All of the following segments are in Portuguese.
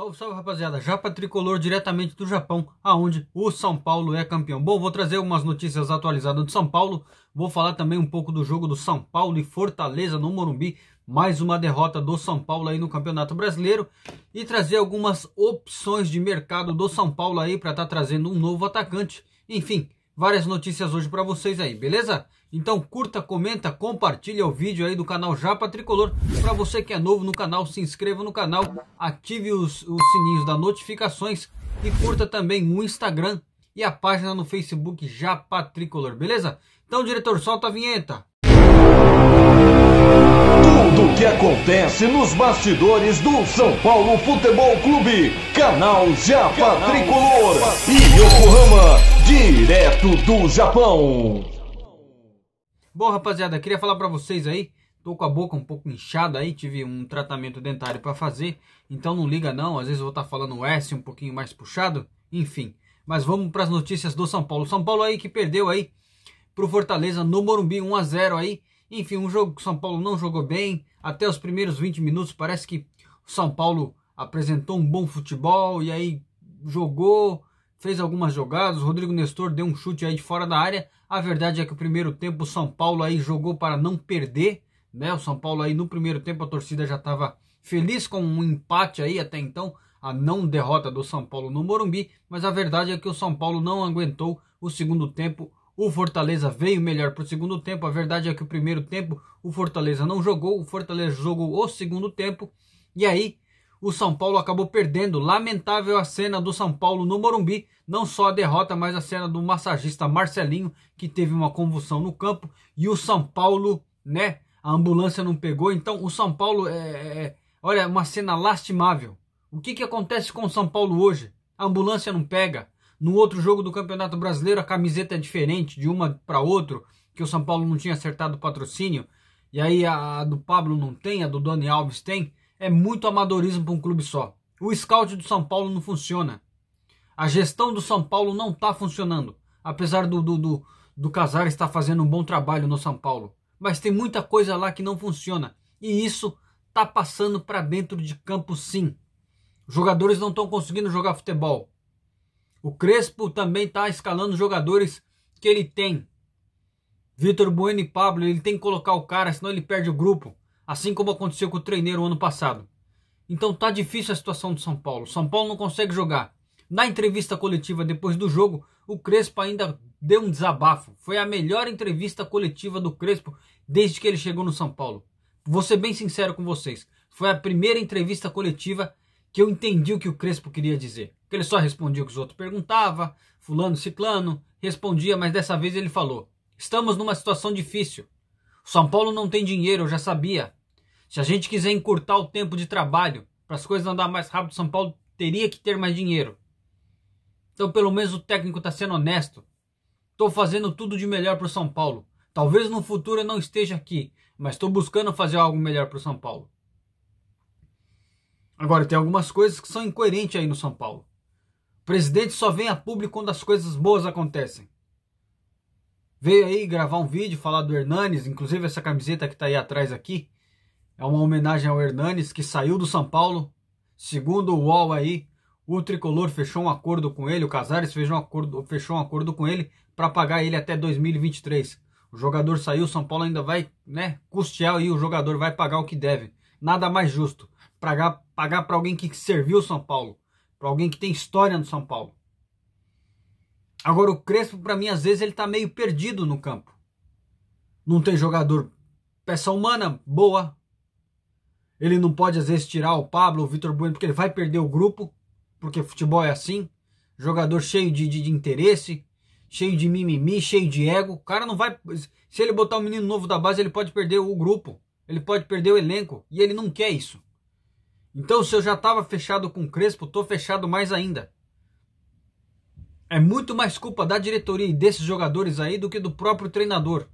Salve, salve rapaziada, Japa Tricolor diretamente do Japão, aonde o São Paulo é campeão. Bom, vou trazer algumas notícias atualizadas do São Paulo, vou falar também um pouco do jogo do São Paulo e Fortaleza no Morumbi, mais uma derrota do São Paulo aí no Campeonato Brasileiro e trazer algumas opções de mercado do São Paulo aí para estar tá trazendo um novo atacante. Enfim, várias notícias hoje para vocês aí, beleza? Então curta, comenta, compartilha o vídeo aí do canal Japa Tricolor. Para você que é novo no canal, se inscreva no canal, ative os, os sininhos das notificações e curta também o Instagram e a página no Facebook Japa Tricolor, beleza? Então diretor, solta a vinheta. Tudo o que acontece nos bastidores do São Paulo Futebol Clube, canal Japa canal Tricolor Japa. e Yokohama, direto do Japão. Bom, rapaziada, queria falar pra vocês aí. Tô com a boca um pouco inchada aí, tive um tratamento dentário pra fazer. Então não liga não, às vezes eu vou estar tá falando S um pouquinho mais puxado. Enfim, mas vamos pras notícias do São Paulo. São Paulo aí que perdeu aí pro Fortaleza no Morumbi 1 a 0 aí. Enfim, um jogo que o São Paulo não jogou bem. Até os primeiros 20 minutos parece que o São Paulo apresentou um bom futebol e aí jogou, fez algumas jogadas, o Rodrigo Nestor deu um chute aí de fora da área. A verdade é que o primeiro tempo o São Paulo aí jogou para não perder, né? O São Paulo aí no primeiro tempo a torcida já estava feliz com um empate aí até então, a não derrota do São Paulo no Morumbi, mas a verdade é que o São Paulo não aguentou o segundo tempo. O Fortaleza veio melhor para o segundo tempo. A verdade é que o primeiro tempo o Fortaleza não jogou, o Fortaleza jogou o segundo tempo. E aí o São Paulo acabou perdendo. Lamentável a cena do São Paulo no Morumbi. Não só a derrota, mas a cena do massagista Marcelinho, que teve uma convulsão no campo. E o São Paulo, né? A ambulância não pegou. Então, o São Paulo é. é, é olha, uma cena lastimável. O que, que acontece com o São Paulo hoje? A ambulância não pega. No outro jogo do Campeonato Brasileiro, a camiseta é diferente de uma para outro, que o São Paulo não tinha acertado o patrocínio. E aí a, a do Pablo não tem, a do Doni Alves tem é muito amadorismo para um clube só. O scout do São Paulo não funciona. A gestão do São Paulo não está funcionando. Apesar do, do, do, do Casares estar fazendo um bom trabalho no São Paulo. Mas tem muita coisa lá que não funciona. E isso está passando para dentro de campo sim. Os jogadores não estão conseguindo jogar futebol. O Crespo também está escalando jogadores que ele tem. Vitor Bueno e Pablo, ele tem que colocar o cara, senão ele perde o grupo assim como aconteceu com o treineiro ano passado. Então tá difícil a situação do São Paulo. São Paulo não consegue jogar. Na entrevista coletiva depois do jogo, o Crespo ainda deu um desabafo. Foi a melhor entrevista coletiva do Crespo desde que ele chegou no São Paulo. Vou ser bem sincero com vocês. Foi a primeira entrevista coletiva que eu entendi o que o Crespo queria dizer. Que ele só respondia o que os outros perguntavam, fulano, ciclano, respondia, mas dessa vez ele falou: "Estamos numa situação difícil. São Paulo não tem dinheiro, eu já sabia. Se a gente quiser encurtar o tempo de trabalho para as coisas andar mais rápido, São Paulo teria que ter mais dinheiro. Então, pelo menos o técnico está sendo honesto. Estou fazendo tudo de melhor para o São Paulo. Talvez no futuro eu não esteja aqui, mas estou buscando fazer algo melhor para o São Paulo. Agora, tem algumas coisas que são incoerentes aí no São Paulo. O presidente só vem a público quando as coisas boas acontecem. Veio aí gravar um vídeo, falar do Hernanes, inclusive essa camiseta que está aí atrás aqui. É uma homenagem ao Hernanes que saiu do São Paulo. Segundo o UOL aí, o tricolor fechou um acordo com ele, o Casares fechou um acordo, fechou um acordo com ele para pagar ele até 2023. O jogador saiu, o São Paulo ainda vai, né, custear e o jogador vai pagar o que deve. Nada mais justo. Pagar pagar para alguém que serviu o São Paulo, para alguém que tem história no São Paulo. Agora o Crespo para mim às vezes ele tá meio perdido no campo. Não tem jogador peça humana boa, ele não pode, às vezes, tirar o Pablo, o Vitor Bueno, porque ele vai perder o grupo, porque futebol é assim. Jogador cheio de, de, de interesse, cheio de mimimi, cheio de ego. O cara não vai. Se ele botar um menino novo da base, ele pode perder o grupo, ele pode perder o elenco. E ele não quer isso. Então, se eu já estava fechado com o Crespo, tô fechado mais ainda. É muito mais culpa da diretoria e desses jogadores aí do que do próprio treinador.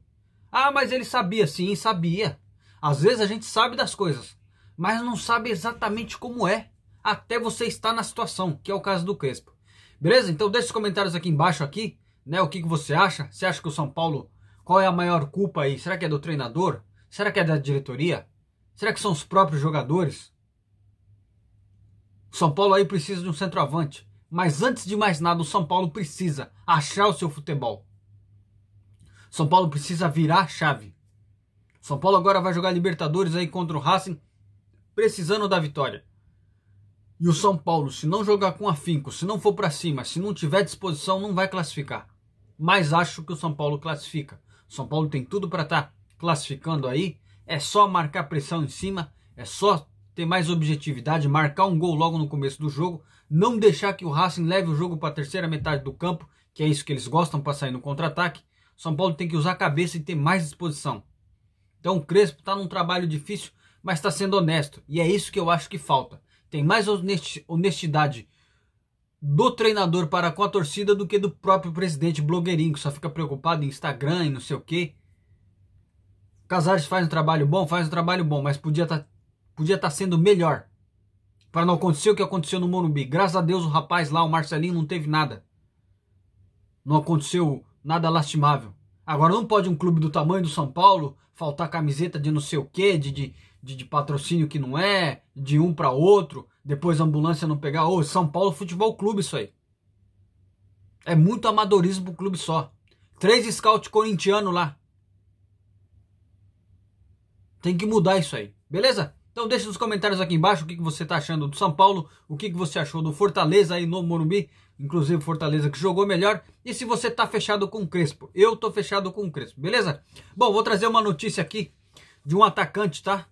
Ah, mas ele sabia, sim, sabia. Às vezes a gente sabe das coisas, mas não sabe exatamente como é até você estar na situação, que é o caso do Crespo. Beleza? Então deixa os comentários aqui embaixo aqui, né? O que, que você acha? Você acha que o São Paulo, qual é a maior culpa aí? Será que é do treinador? Será que é da diretoria? Será que são os próprios jogadores? O São Paulo aí precisa de um centroavante. Mas antes de mais nada, o São Paulo precisa achar o seu futebol. São Paulo precisa virar a chave. São Paulo agora vai jogar Libertadores aí contra o Racing precisando da vitória. E o São Paulo, se não jogar com afinco, se não for para cima, se não tiver disposição, não vai classificar. Mas acho que o São Paulo classifica. O São Paulo tem tudo para estar tá classificando aí. É só marcar pressão em cima, é só ter mais objetividade, marcar um gol logo no começo do jogo, não deixar que o Racing leve o jogo para a terceira metade do campo, que é isso que eles gostam para sair no contra-ataque. São Paulo tem que usar a cabeça e ter mais disposição. Então o Crespo está num trabalho difícil, mas está sendo honesto. E é isso que eu acho que falta. Tem mais honestidade do treinador para com a torcida do que do próprio presidente blogueirinho, que só fica preocupado em Instagram e não sei o quê. Casares faz um trabalho bom, faz um trabalho bom, mas podia estar tá, podia tá sendo melhor. Para não acontecer o que aconteceu no Morumbi. Graças a Deus o rapaz lá, o Marcelinho, não teve nada. Não aconteceu nada lastimável. Agora não pode um clube do tamanho do São Paulo faltar camiseta de não sei o quê, de, de de, de patrocínio que não é, de um para outro, depois a ambulância não pegar. Ô, São Paulo Futebol Clube isso aí. É muito amadorismo pro clube só. Três scout corintiano lá. Tem que mudar isso aí, beleza? Então deixa nos comentários aqui embaixo o que, que você está achando do São Paulo, o que, que você achou do Fortaleza aí no Morumbi, inclusive Fortaleza que jogou melhor, e se você está fechado com o Crespo. Eu tô fechado com o Crespo, beleza? Bom, vou trazer uma notícia aqui de um atacante, tá?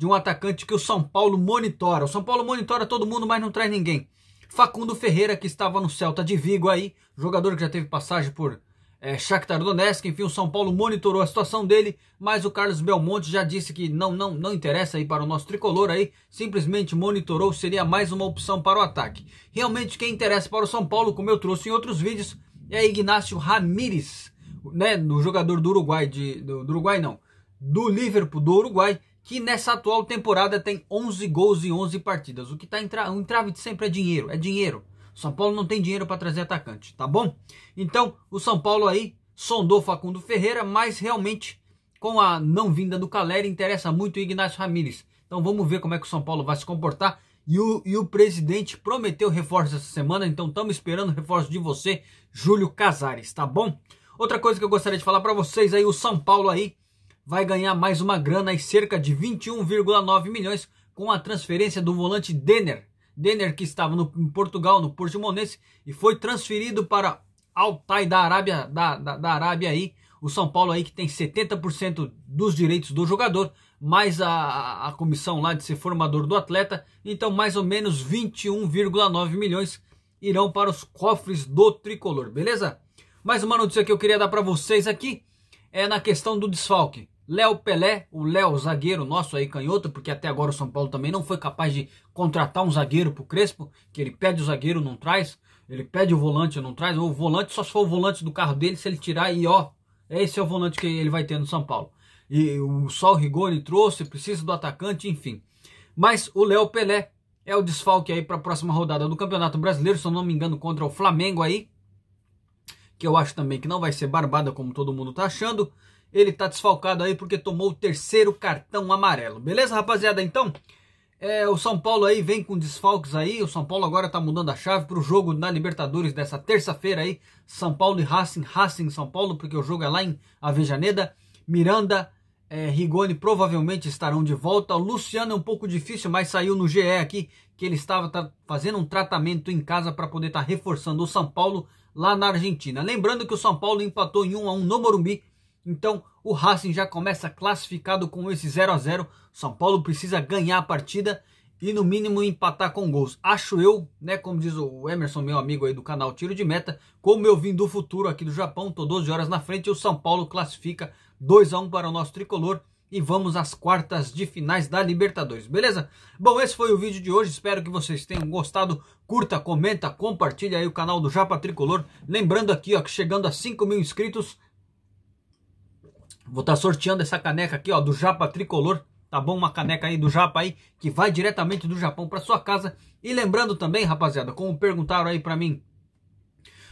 de um atacante que o São Paulo monitora. O São Paulo monitora todo mundo, mas não traz ninguém. Facundo Ferreira, que estava no Celta de Vigo aí, jogador que já teve passagem por é, Shakhtar Donetsk, enfim, o São Paulo monitorou a situação dele, mas o Carlos Belmonte já disse que não, não, não interessa aí para o nosso tricolor aí, simplesmente monitorou, seria mais uma opção para o ataque. Realmente quem interessa para o São Paulo, como eu trouxe em outros vídeos, é Ignacio Ramírez, né, do jogador do Uruguai, de, do, do Uruguai não, do Liverpool do Uruguai, que nessa atual temporada tem 11 gols e 11 partidas. O que está entra um entrave de sempre é dinheiro, é dinheiro. São Paulo não tem dinheiro para trazer atacante, tá bom? Então, o São Paulo aí sondou Facundo Ferreira, mas realmente com a não vinda do Caleri interessa muito o Ignacio Ramírez. Então vamos ver como é que o São Paulo vai se comportar. E o, e o presidente prometeu reforço essa semana, então estamos esperando reforço de você, Júlio Casares, tá bom? Outra coisa que eu gostaria de falar para vocês aí, o São Paulo aí vai ganhar mais uma grana e cerca de 21,9 milhões com a transferência do volante Denner. Denner que estava no, em Portugal, no Portimonense, e foi transferido para Altai da Arábia, da, da, da Arábia aí, o São Paulo aí que tem 70% dos direitos do jogador, mais a, a comissão lá de ser formador do atleta, então mais ou menos 21,9 milhões irão para os cofres do tricolor, beleza? Mais uma notícia que eu queria dar para vocês aqui é na questão do desfalque. Léo Pelé, o Léo zagueiro nosso aí, canhoto, porque até agora o São Paulo também não foi capaz de contratar um zagueiro pro Crespo, que ele pede o zagueiro, não traz, ele pede o volante, não traz, ou o volante, só se for o volante do carro dele, se ele tirar e ó, esse é o volante que ele vai ter no São Paulo. E o Sol Rigoni trouxe, precisa do atacante, enfim. Mas o Léo Pelé é o desfalque aí para a próxima rodada do Campeonato Brasileiro, se eu não me engano, contra o Flamengo aí, que eu acho também que não vai ser barbada como todo mundo tá achando ele tá desfalcado aí porque tomou o terceiro cartão amarelo. Beleza, rapaziada? Então, é, o São Paulo aí vem com desfalques aí. O São Paulo agora tá mudando a chave pro jogo na Libertadores dessa terça-feira aí. São Paulo e Racing, Racing São Paulo, porque o jogo é lá em Avejaneda. Miranda, é, Rigoni provavelmente estarão de volta. O Luciano é um pouco difícil, mas saiu no GE aqui que ele estava tá fazendo um tratamento em casa para poder estar tá reforçando o São Paulo lá na Argentina. Lembrando que o São Paulo empatou em 1 a 1 no Morumbi então, o Racing já começa classificado com esse 0 a 0. São Paulo precisa ganhar a partida e no mínimo empatar com gols. Acho eu, né, como diz o Emerson, meu amigo aí do canal Tiro de Meta, como eu vim do futuro aqui do Japão, tô 12 horas na frente, o São Paulo classifica 2 a 1 para o nosso tricolor e vamos às quartas de finais da Libertadores, beleza? Bom, esse foi o vídeo de hoje, espero que vocês tenham gostado. Curta, comenta, compartilha aí o canal do Japa Tricolor. Lembrando aqui, ó, que chegando a 5 mil inscritos, Vou estar tá sorteando essa caneca aqui, ó, do Japa Tricolor, tá bom? Uma caneca aí do Japa aí, que vai diretamente do Japão para sua casa. E lembrando também, rapaziada, como perguntaram aí para mim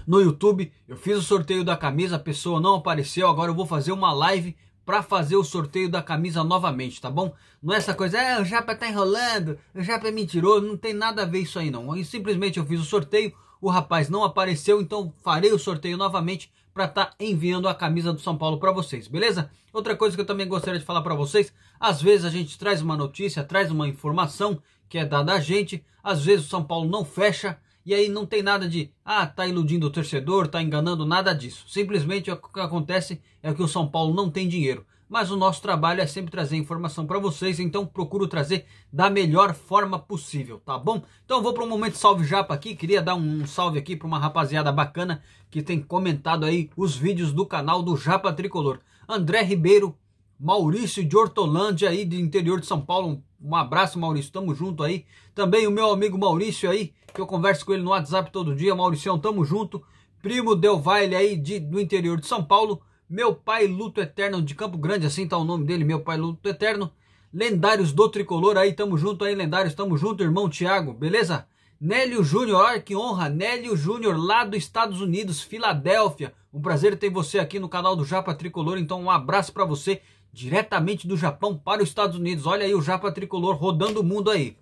no YouTube, eu fiz o sorteio da camisa, a pessoa não apareceu, agora eu vou fazer uma live para fazer o sorteio da camisa novamente, tá bom? Não é essa coisa, é, o Japa tá enrolando, o Japa é mentiroso, não tem nada a ver isso aí não. simplesmente eu fiz o sorteio, o rapaz não apareceu, então farei o sorteio novamente para estar tá enviando a camisa do São Paulo para vocês, beleza? Outra coisa que eu também gostaria de falar para vocês, às vezes a gente traz uma notícia, traz uma informação que é dada a gente, às vezes o São Paulo não fecha, e aí não tem nada de, ah, tá iludindo o torcedor, tá enganando, nada disso. Simplesmente o que acontece é que o São Paulo não tem dinheiro mas o nosso trabalho é sempre trazer informação para vocês, então procuro trazer da melhor forma possível, tá bom? Então vou para um momento salve japa aqui, queria dar um salve aqui para uma rapaziada bacana que tem comentado aí os vídeos do canal do Japa Tricolor. André Ribeiro, Maurício de Hortolândia aí do interior de São Paulo. Um abraço, Maurício. Tamo junto aí. Também o meu amigo Maurício aí, que eu converso com ele no WhatsApp todo dia. Mauricião, tamo junto. Primo Del Valle aí de, do interior de São Paulo. Meu Pai Luto Eterno de Campo Grande, assim tá o nome dele, Meu Pai Luto Eterno. Lendários do Tricolor aí, tamo junto aí, lendários, tamo junto, irmão Tiago, beleza? Nélio Júnior, olha que honra, Nélio Júnior lá dos Estados Unidos, Filadélfia. Um prazer ter você aqui no canal do Japa Tricolor, então um abraço para você diretamente do Japão para os Estados Unidos. Olha aí o Japa Tricolor rodando o mundo aí.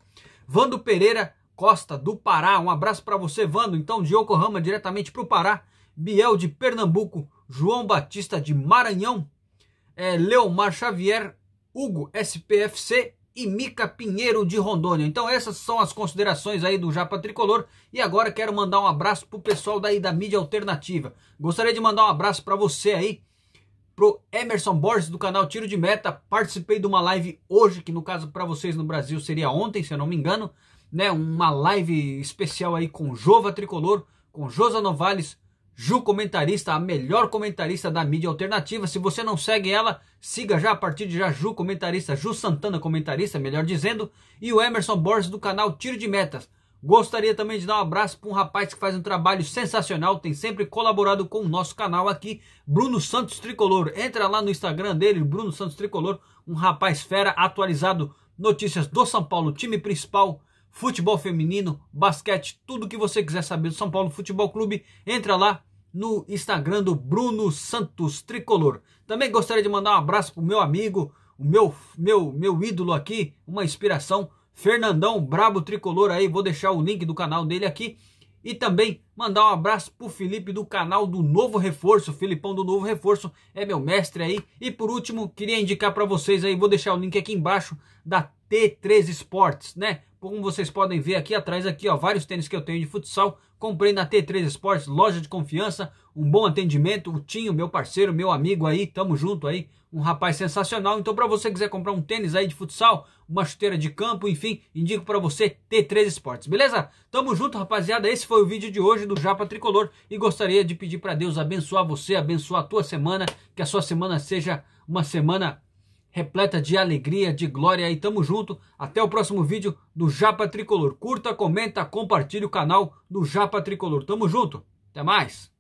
Vando Pereira Costa do Pará, um abraço para você, Vando. Então de Yokohama diretamente para o Pará, Biel de Pernambuco, João Batista de Maranhão, é, Leomar Xavier, Hugo SPFC e Mica Pinheiro de Rondônia. Então essas são as considerações aí do Japa Tricolor. E agora quero mandar um abraço pro pessoal daí da mídia alternativa. Gostaria de mandar um abraço para você aí, pro Emerson Borges do canal Tiro de Meta. Participei de uma live hoje, que no caso para vocês no Brasil seria ontem, se eu não me engano, né? Uma live especial aí com Jova Tricolor, com Josa Novales, Ju Comentarista, a melhor comentarista da mídia alternativa. Se você não segue ela, siga já a partir de já Ju Comentarista, Ju Santana Comentarista, melhor dizendo, e o Emerson Borges do canal Tiro de Metas. Gostaria também de dar um abraço para um rapaz que faz um trabalho sensacional, tem sempre colaborado com o nosso canal aqui, Bruno Santos Tricolor. Entra lá no Instagram dele, Bruno Santos Tricolor, um rapaz fera atualizado, notícias do São Paulo, time principal, futebol feminino, basquete, tudo que você quiser saber do São Paulo Futebol Clube, entra lá no Instagram do Bruno Santos Tricolor. Também gostaria de mandar um abraço pro meu amigo, o meu meu meu ídolo aqui, uma inspiração, Fernandão Brabo Tricolor aí, vou deixar o link do canal dele aqui. E também mandar um abraço pro Felipe do canal do Novo Reforço, Filipão do Novo Reforço, é meu mestre aí. E por último, queria indicar para vocês aí, vou deixar o link aqui embaixo da T3 Esportes, né? Como vocês podem ver aqui atrás, aqui ó, vários tênis que eu tenho de futsal. Comprei na T3 Esportes, loja de confiança, um bom atendimento. O Tinho, meu parceiro, meu amigo aí, tamo junto aí. Um rapaz sensacional. Então para você quiser comprar um tênis aí de futsal, uma chuteira de campo, enfim, indico para você T3 Esportes, beleza? Tamo junto, rapaziada. Esse foi o vídeo de hoje do Japa Tricolor e gostaria de pedir para Deus abençoar você, abençoar a tua semana, que a sua semana seja uma semana repleta de alegria, de glória e tamo junto. Até o próximo vídeo do Japa Tricolor. Curta, comenta, compartilha o canal do Japa Tricolor. Tamo junto. Até mais.